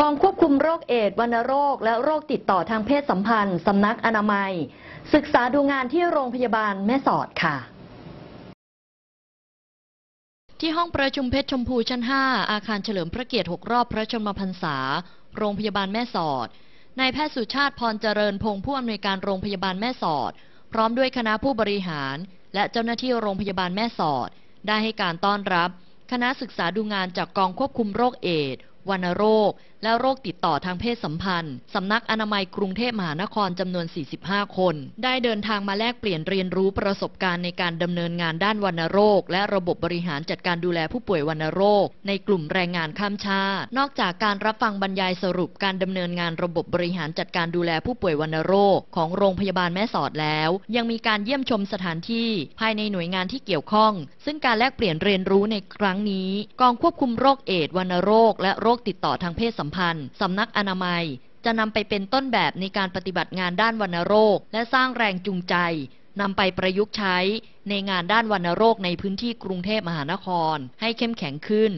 กองควบคุมโรคเอดส์วัณโรค และโรคติดต่อทางเพศสัมพันธ์สำนักอนามัย ศึกษาดูงานที่โรงพยาบาลแม่สอดค่ะ ที่ห้องประชุมเพชรชมพูชั้น 5 อาคารเฉลิมพระเกียรติ6รอบพระชนมพรรษา โรงพยาบาลแม่สอดนายแพทย์สุชาติพรเจริญพง์ผู้อำนวยการโรงพยาบาลแม่สอด พร้อมด้วยคณะผู้บริหาร และเจ้าหน้าที่โรงพยาบาลแม่สอด ได้ให้การต้อนรับ คณะศึกษาดูงานจากกองควบคุมโรคเอดส์วันโรคและโรคติดต่อทางเพศสัมพันธ์สำนักอนามัยกรุงเทพมหานครจำนวน 45 คน ได้เดินทางมาแลกเปลี่ยนเรียนรู้ประสบการณ์ในการดำเนินงานด้านวันโรค และระบบบริหารจัดการดูแลผู้ป่วยวันโรค ในกลุ่มแรงงานข้ามชาติ นอกจากการรับฟังบรรยายสรุปการดำเนินงานระบบบริหารจัดการดูแลผู้ป่วยวันโรค ของโรงพยาบาลแม่สอดแล้ว ยังมีการเยี่ยมชมสถานที่ ภายในหน่วยงานที่เกี่ยวข้อง ซึ่งการแลกเปลี่ยนเรียนรู้ในครั้งนี้ กองควบคุมโรคเอดส์วันโรคและโรคคติดต่อทางเพศสัมพันธ์ สำนักอนามัย จะนำไปเป็นต้นแบบในการปฏิบัติงานด้านวัณโรคและสร้างแรงจูงใจนำไปประยุกต์ใช้ในงานด้านวัณโรคในพื้นที่กรุงเทพมหานคร ให้เข้มแข็งขึ้น